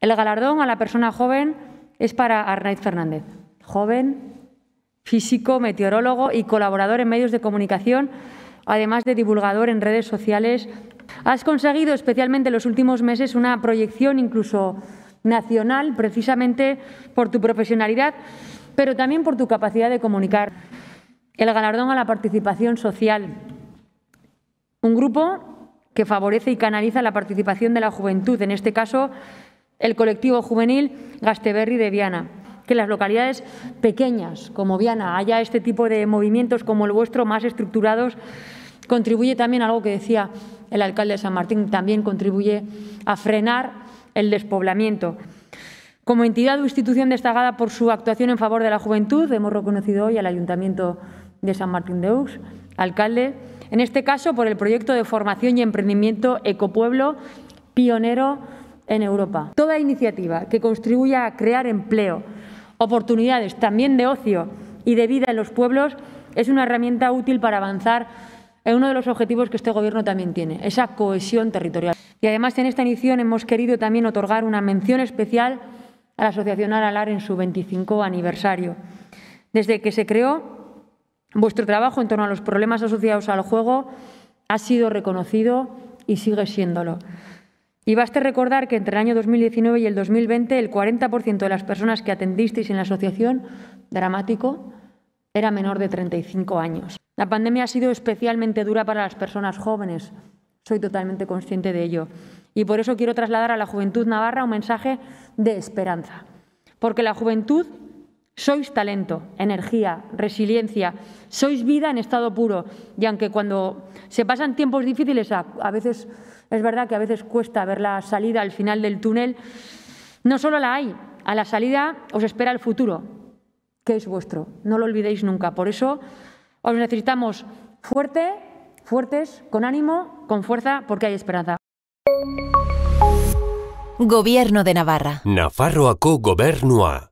El galardón a la persona joven es para Arnaiz Fernández, joven, físico, meteorólogo y colaborador en medios de comunicación, además de divulgador en redes sociales. Has conseguido, especialmente en los últimos meses, una proyección incluso nacional, precisamente por tu profesionalidad, pero también por tu capacidad de comunicar. El galardón a la participación social, un grupo que favorece y canaliza la participación de la juventud, en este caso el colectivo juvenil Gasteberri de Viana. Que en las localidades pequeñas como Viana haya este tipo de movimientos como el vuestro más estructurados contribuye también a algo que decía el alcalde de San Martín, también contribuye a frenar el despoblamiento. Como entidad o institución destacada por su actuación en favor de la juventud, hemos reconocido hoy al Ayuntamiento de San Martín de Ux, alcalde, en este caso por el proyecto de formación y emprendimiento Ecopueblo, pionero en Europa. Toda iniciativa que contribuya a crear empleo, oportunidades también de ocio y de vida en los pueblos es una herramienta útil para avanzar en uno de los objetivos que este Gobierno también tiene, esa cohesión territorial. Y además en esta edición hemos querido también otorgar una mención especial a la Asociación Aralar en su 25 aniversario. Desde que se creó, vuestro trabajo en torno a los problemas asociados al juego ha sido reconocido y sigue siéndolo. Y baste recordar que entre el año 2019 y el 2020 el 40% de las personas que atendisteis en la asociación, dramático, era menor de 35 años. La pandemia ha sido especialmente dura para las personas jóvenes, soy totalmente consciente de ello. Y por eso quiero trasladar a la juventud navarra un mensaje de esperanza. Porque la juventud sois talento, energía, resiliencia, sois vida en estado puro. Y aunque cuando se pasan tiempos difíciles, a, veces es verdad que a veces cuesta ver la salida al final del túnel, no solo la hay, a la salida os espera el futuro, que es vuestro. No lo olvidéis nunca. Por eso os necesitamos fuerte, fuertes, con ánimo, con fuerza, porque hay esperanza. Gobierno de Navarra. Nafarroaco Gobernua.